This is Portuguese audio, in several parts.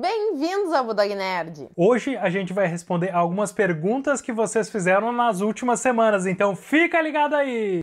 Bem-vindos ao Budog Nerd! Hoje a gente vai responder algumas perguntas que vocês fizeram nas últimas semanas, então fica ligado aí!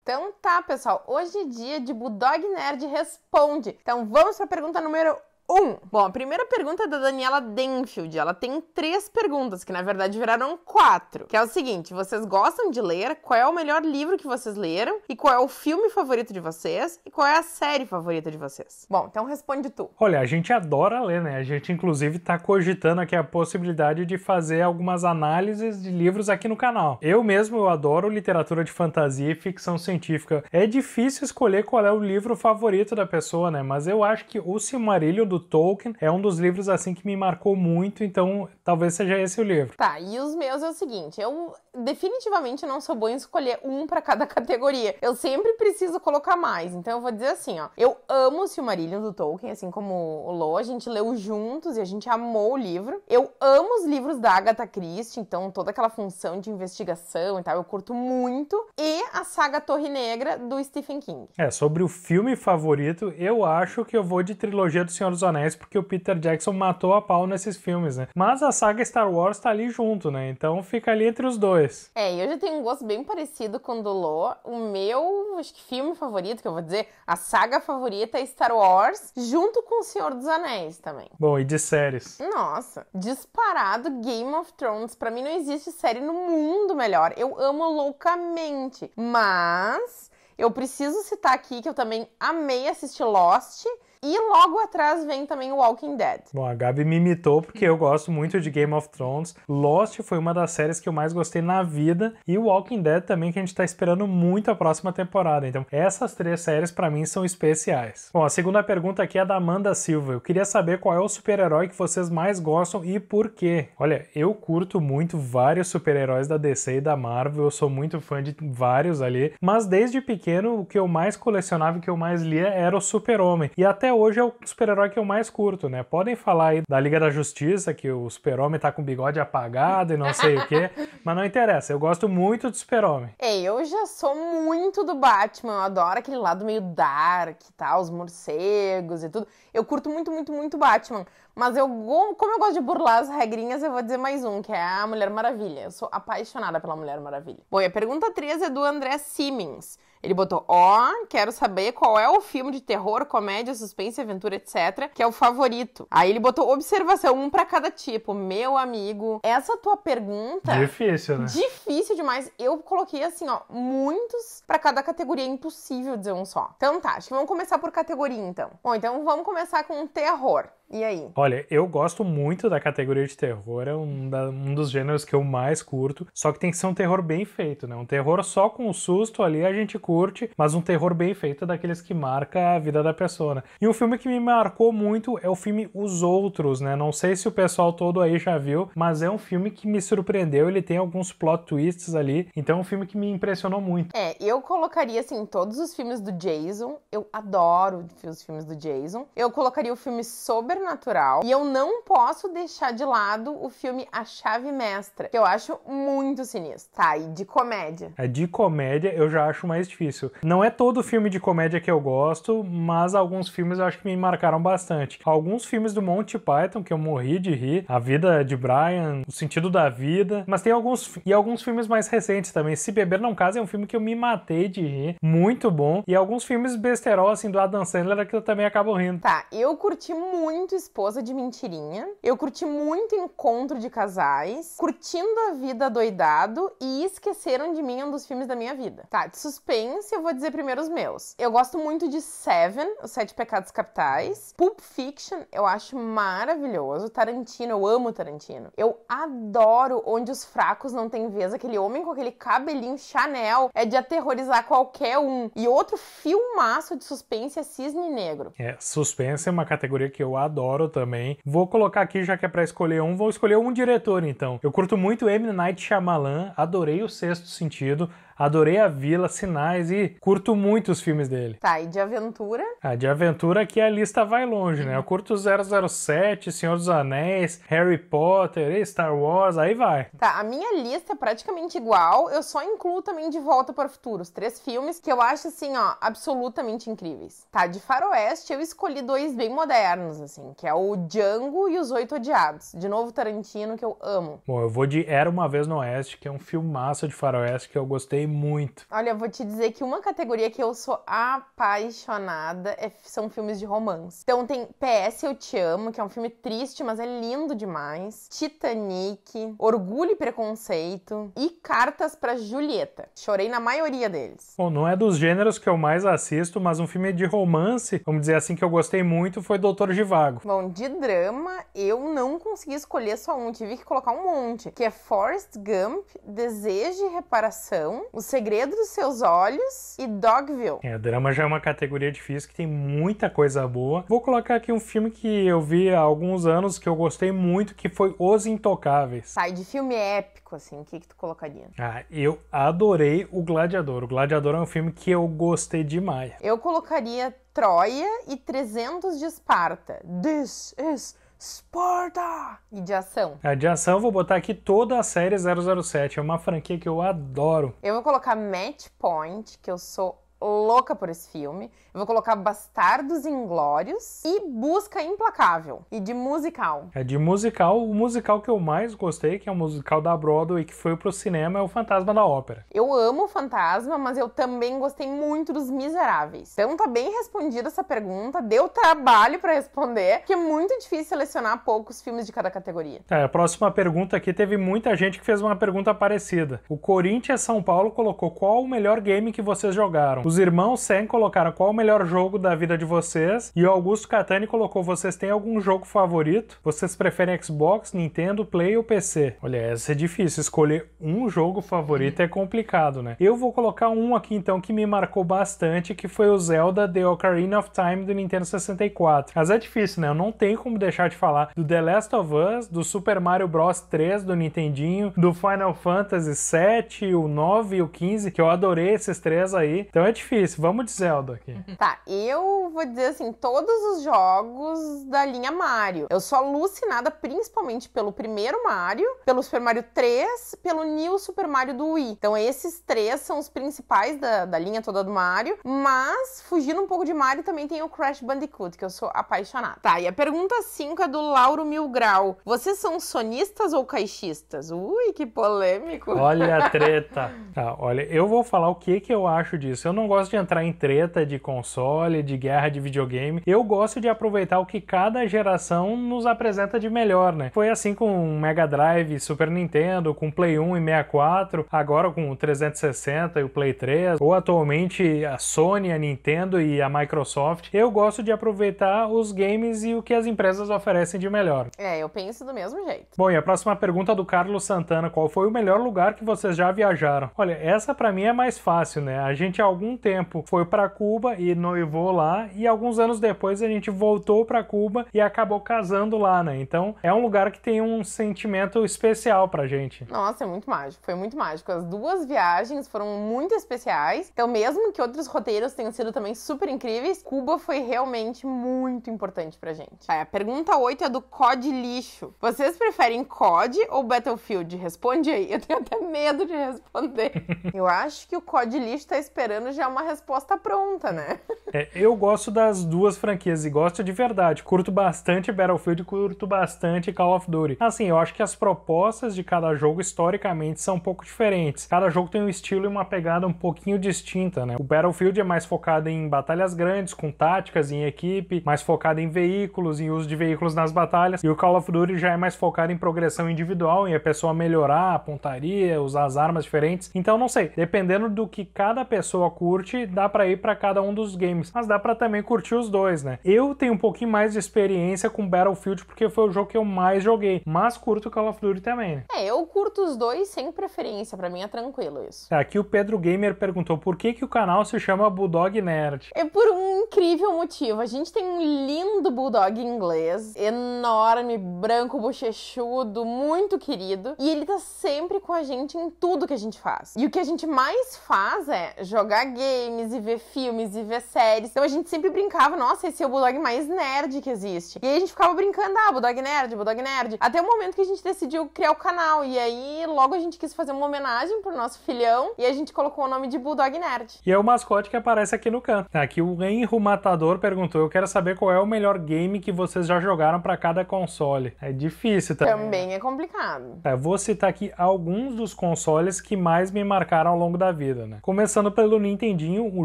Então tá, pessoal, hoje é dia de Budog Nerd Responde. Então vamos para a pergunta número um. Bom, a primeira pergunta é da Daniela Denfield. Ela tem três perguntas, que na verdade viraram quatro. Que é o seguinte: vocês gostam de ler? Qual é o melhor livro que vocês leram? E qual é o filme favorito de vocês? E qual é a série favorita de vocês? Bom, então responde tu. Olha, a gente adora ler, né? A gente, inclusive, tá cogitando aqui a possibilidade de fazer algumas análises de livros aqui no canal. Eu mesmo eu adoro literatura de fantasia e ficção científica. É difícil escolher qual é o livro favorito da pessoa, né? Mas eu acho que o Silmarillion do do Tolkien. É um dos livros assim que me marcou muito, então talvez seja esse o livro. Tá, e os meus é o seguinte, eu definitivamente não sou boa em escolher um para cada categoria. Eu sempre preciso colocar mais. Então eu vou dizer assim, ó. Eu amo o Silmarillion do Tolkien, assim como o Lo. A gente leu juntos e a gente amou o livro. Eu amo os livros da Agatha Christie, então toda aquela função de investigação e tal, eu curto muito. E a saga Torre Negra do Stephen King. É, sobre o filme favorito, eu acho que eu vou de trilogia do Senhor dos Anéis, porque o Peter Jackson matou a pau nesses filmes, né? Mas a saga Star Wars tá ali junto, né? Então fica ali entre os dois dois. É, eu já tenho um gosto bem parecido com o do Lô. O meu, acho que filme favorito, que eu vou dizer, a saga favorita é Star Wars, junto com O Senhor dos Anéis também. Bom, e de séries? Nossa, disparado Game of Thrones. Para mim não existe série no mundo melhor. Eu amo loucamente, mas eu preciso citar aqui que eu também amei assistir Lost e logo atrás vem também o Walking Dead. Bom, a Gabi me imitou porque eu gosto muito de Game of Thrones. Lost foi uma das séries que eu mais gostei na vida. E o Walking Dead também, que a gente tá esperando muito a próxima temporada. Então, essas três séries para mim são especiais. Bom, a segunda pergunta aqui é da Amanda Silva. Eu queria saber qual é o super-herói que vocês mais gostam e por quê. Olha, eu curto muito vários super-heróis da DC e da Marvel. Eu sou muito fã de vários ali. Mas desde pequeno, o que eu mais colecionava e que eu mais lia era o Super-Homem. E até até hoje é o super-herói que eu mais curto, né? Podem falar aí da Liga da Justiça, que o super-homem tá com o bigode apagado e não sei o quê, mas não interessa, eu gosto muito do super-homem. É, eu já sou muito do Batman, eu adoro aquele lado meio dark, tá? Os morcegos e tudo. Eu curto muito, muito, muito Batman. Mas eu, como eu gosto de burlar as regrinhas, eu vou dizer mais um, que é a Mulher Maravilha. Eu sou apaixonada pela Mulher Maravilha. Bom, e a pergunta 3 é do André Simmons. Ele botou: Ó, oh, quero saber qual é o filme de terror, comédia, suspense, aventura, etc., que é o favorito. Aí ele botou observação, um para cada tipo. Meu amigo, essa tua pergunta. Difícil, né? Difícil demais. Eu coloquei assim, ó, muitos para cada categoria. É impossível dizer um só. Então tá, acho que vamos começar por categoria então. Bom, então vamos começar com terror. E aí? Olha, eu gosto muito da categoria de terror, é um, da, um, dos gêneros que eu mais curto. Só que tem que ser um terror bem feito, né? Um terror só com o susto ali a gente curte, mas um terror bem feito é daqueles que marca a vida da pessoa, né? E um filme que me marcou muito é o filme Os Outros, né? Não sei se o pessoal todo aí já viu, mas é um filme que me surpreendeu. Ele tem alguns plot twists ali, então é um filme que me impressionou muito. É, eu colocaria assim todos os filmes do Jason. Eu adoro os filmes do Jason. Eu colocaria o filme sobre natural. E eu não posso deixar de lado o filme A Chave Mestra, que eu acho muito sinistro. Tá, e de comédia. É de comédia eu já acho mais difícil. Não é todo filme de comédia que eu gosto, mas alguns filmes eu acho que me marcaram bastante. Alguns filmes do Monty Python que eu morri de rir, A Vida de Brian, O Sentido da Vida, mas tem alguns e alguns filmes mais recentes também. Se Beber Não Casa é um filme que eu me matei de rir, muito bom. E alguns filmes besterol assim do Adam Sandler que eu também acabo rindo. Tá, eu curti muito muito esposa de mentirinha. Eu curti muito encontro de casais, curtindo a vida doidado e esqueceram de mim um dos filmes da minha vida. Tá, de suspense eu vou dizer primeiro os meus. Eu gosto muito de Seven, Os Sete Pecados Capitais. Pulp Fiction eu acho maravilhoso. Tarantino, eu amo Tarantino. Eu adoro Onde os Fracos Não Têm Vez. Aquele homem com aquele cabelinho Chanel é de aterrorizar qualquer um. E outro filmaço de suspense é Cisne Negro. É, suspense é uma categoria que eu adoro adoro também. Vou colocar aqui, já que é pra escolher um, vou escolher um diretor então. Eu curto muito M. Night Shyamalan, adorei o Sexto Sentido, Adorei a vila, sinais e curto muito os filmes dele. Tá, e de aventura? Ah, de aventura que a lista vai longe, né? Eu uhum. curto 007, Senhor dos Anéis, Harry Potter, Star Wars, aí vai. Tá, a minha lista é praticamente igual, eu só incluo também De Volta para o Futuro, os três filmes que eu acho, assim, ó, absolutamente incríveis. Tá, de faroeste eu escolhi dois bem modernos, assim, que é o Django e Os Oito Odiados. De novo, Tarantino, que eu amo. Bom, eu vou de Era Uma Vez no Oeste, que é um filme massa de faroeste que eu gostei muito. Olha, eu vou te dizer que uma categoria que eu sou apaixonada é, são filmes de romance. Então tem PS Eu Te Amo, que é um filme triste, mas é lindo demais. Titanic, Orgulho e Preconceito e Cartas para Julieta. Chorei na maioria deles. Bom, não é dos gêneros que eu mais assisto, mas um filme de romance, vamos dizer assim, que eu gostei muito foi Doutor Givago. Bom, de drama, eu não consegui escolher só um, tive que colocar um monte, que é Forrest Gump, Desejo e Reparação, o Segredo dos Seus Olhos e Dogville. É, drama já é uma categoria difícil que tem muita coisa boa. Vou colocar aqui um filme que eu vi há alguns anos que eu gostei muito, que foi Os Intocáveis. Sai tá, de filme épico, assim, o que, que tu colocaria? Ah, eu adorei O Gladiador. O Gladiador é um filme que eu gostei demais. Eu colocaria Troia e 300 de Esparta. This is Sporta! E de ação. É, de ação vou botar aqui toda a série 007. É uma franquia que eu adoro. Eu vou colocar Match Point, que eu sou louca por esse filme. Eu vou colocar Bastardos Inglórios e Busca Implacável. E de musical. É de musical, o musical que eu mais gostei, que é o um musical da Broadway que foi pro cinema, é o Fantasma da Ópera. Eu amo o Fantasma, mas eu também gostei muito dos Miseráveis. Então tá bem respondida essa pergunta, deu trabalho para responder, que é muito difícil selecionar poucos filmes de cada categoria. É, a próxima pergunta aqui teve muita gente que fez uma pergunta parecida. O Corinthians São Paulo colocou qual o melhor game que vocês jogaram? Os irmãos Sen colocaram qual o melhor jogo da vida de vocês e o Augusto Catani colocou vocês têm algum jogo favorito? Vocês preferem Xbox, Nintendo, Play ou PC? Olha, essa é difícil. Escolher um jogo favorito é complicado, né? Eu vou colocar um aqui então que me marcou bastante, que foi o Zelda The Ocarina of Time do Nintendo 64. Mas é difícil, né? Eu não tenho como deixar de falar do The Last of Us, do Super Mario Bros 3 do Nintendinho, do Final Fantasy 7, o 9 e o 15, que eu adorei esses três aí. Então é difícil. Vamos de Zelda aqui. Tá, eu vou dizer assim, todos os jogos da linha Mario. Eu sou alucinada principalmente pelo primeiro Mario, pelo Super Mario 3, pelo New Super Mario do Wii. Então esses três são os principais da, da linha toda do Mario, mas fugindo um pouco de Mario também tem o Crash Bandicoot, que eu sou apaixonada. Tá, e a pergunta 5 é do Lauro Milgrau. Vocês são sonistas ou caixistas? Ui, que polêmico. Olha a treta. tá, olha, eu vou falar o que que eu acho disso. Eu não gosto de entrar em treta de console, de guerra de videogame. Eu gosto de aproveitar o que cada geração nos apresenta de melhor, né? Foi assim com Mega Drive, Super Nintendo, com Play 1 e 64, agora com o 360 e o Play 3, ou atualmente a Sony, a Nintendo e a Microsoft. Eu gosto de aproveitar os games e o que as empresas oferecem de melhor. É, eu penso do mesmo jeito. Bom, e a próxima pergunta do Carlos Santana, qual foi o melhor lugar que vocês já viajaram? Olha, essa para mim é mais fácil, né? A gente algum tempo foi para Cuba e noivou lá, e alguns anos depois a gente voltou para Cuba e acabou casando lá, né? Então é um lugar que tem um sentimento especial pra gente. Nossa, é muito mágico, foi muito mágico. As duas viagens foram muito especiais. Então, mesmo que outros roteiros tenham sido também super incríveis, Cuba foi realmente muito importante pra gente. a pergunta 8 é do COD lixo. Vocês preferem COD ou Battlefield? Responde aí. Eu tenho até medo de responder. Eu acho que o COD lixo tá esperando já uma resposta pronta, né? É, eu gosto das duas franquias e gosto de verdade. Curto bastante Battlefield, e curto bastante Call of Duty. Assim, eu acho que as propostas de cada jogo historicamente são um pouco diferentes. Cada jogo tem um estilo e uma pegada um pouquinho distinta, né? O Battlefield é mais focado em batalhas grandes, com táticas em equipe, mais focado em veículos, em uso de veículos nas batalhas. E o Call of Duty já é mais focado em progressão individual, em a pessoa melhorar a pontaria, usar as armas diferentes. Então, não sei, dependendo do que cada pessoa curte, curte, dá para ir para cada um dos games, mas dá para também curtir os dois, né? Eu tenho um pouquinho mais de experiência com Battlefield porque foi o jogo que eu mais joguei, mas curto Call of Duty também. Né? É, eu curto os dois sem preferência, para mim é tranquilo isso. É, aqui o Pedro Gamer perguntou por que que o canal se chama Bulldog Nerd. É por um incrível motivo. A gente tem um lindo bulldog inglês, enorme, branco, bochechudo, muito querido, e ele tá sempre com a gente em tudo que a gente faz. E o que a gente mais faz é jogar game games e ver filmes e ver séries. Então a gente sempre brincava, nossa, esse é o Bulldog mais nerd que existe. E aí a gente ficava brincando, ah, Bulldog Nerd, Bulldog Nerd. Até o momento que a gente decidiu criar o canal. E aí logo a gente quis fazer uma homenagem pro nosso filhão e a gente colocou o nome de Bulldog Nerd. E é o mascote que aparece aqui no canto. Tá, aqui o Enro Matador perguntou: Eu quero saber qual é o melhor game que vocês já jogaram para cada console. É difícil, também. Tá? Também é complicado. É, vou citar aqui alguns dos consoles que mais me marcaram ao longo da vida, né? Começando pelo Nintendo. Nintendinho, o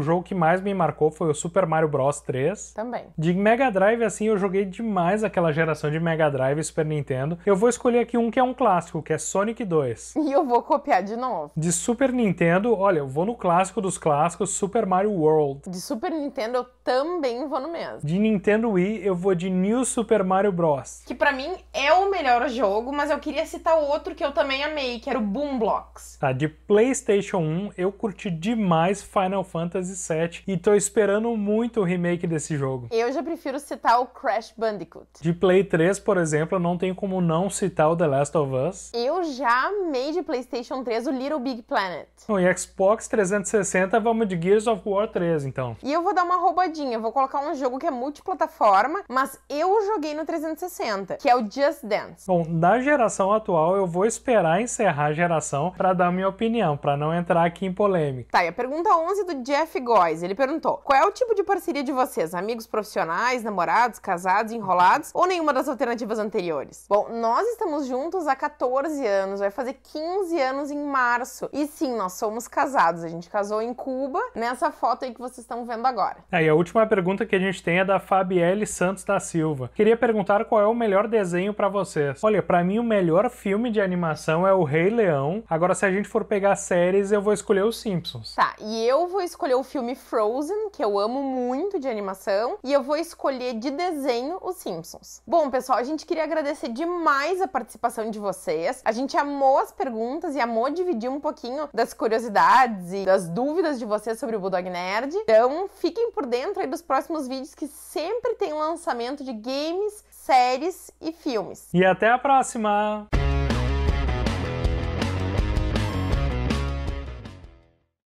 jogo que mais me marcou foi o Super Mario Bros 3. Também. De Mega Drive, assim, eu joguei demais aquela geração de Mega Drive e Super Nintendo. Eu vou escolher aqui um que é um clássico, que é Sonic 2. E eu vou copiar de novo. De Super Nintendo, olha, eu vou no clássico dos clássicos, Super Mario World. De Super Nintendo, eu também vou no mesmo. De Nintendo Wii, eu vou de New Super Mario Bros. Que para mim é o melhor jogo, mas eu queria citar outro que eu também amei, que era o Boom Blocks. Tá, de PlayStation 1, eu curti demais Final Final Fantasy VII e tô esperando muito o remake desse jogo. Eu já prefiro citar o Crash Bandicoot. De Play 3, por exemplo, não tem como não citar o The Last of Us. Eu já amei de PlayStation 3 o Little Big Planet. No e Xbox 360 vamos de Gears of War 3, então. E eu vou dar uma roubadinha, vou colocar um jogo que é multiplataforma, mas eu joguei no 360, que é o Just Dance. Bom, da geração atual eu vou esperar encerrar a geração para dar minha opinião, para não entrar aqui em polêmica. Tá, e a pergunta 11 do Jeff Góes. Ele perguntou: qual é o tipo de parceria de vocês? Amigos profissionais, namorados, casados, enrolados ou nenhuma das alternativas anteriores? Bom, nós estamos juntos há 14 anos, vai fazer 15 anos em março. E sim, nós somos casados. A gente casou em Cuba, nessa foto aí que vocês estão vendo agora. É, e a última pergunta que a gente tem é da Fabielle Santos da Silva. Queria perguntar qual é o melhor desenho para vocês. Olha, para mim o melhor filme de animação é o Rei Leão. Agora, se a gente for pegar séries, eu vou escolher os Simpsons. Tá, e eu vou escolher o filme Frozen, que eu amo muito de animação, e eu vou escolher de desenho os Simpsons. Bom, pessoal, a gente queria agradecer demais a participação de vocês. A gente amou as perguntas e amou dividir um pouquinho das curiosidades e das dúvidas de vocês sobre o Bulldog Nerd. Então, fiquem por dentro aí dos próximos vídeos que sempre tem lançamento de games, séries e filmes. E até a próxima!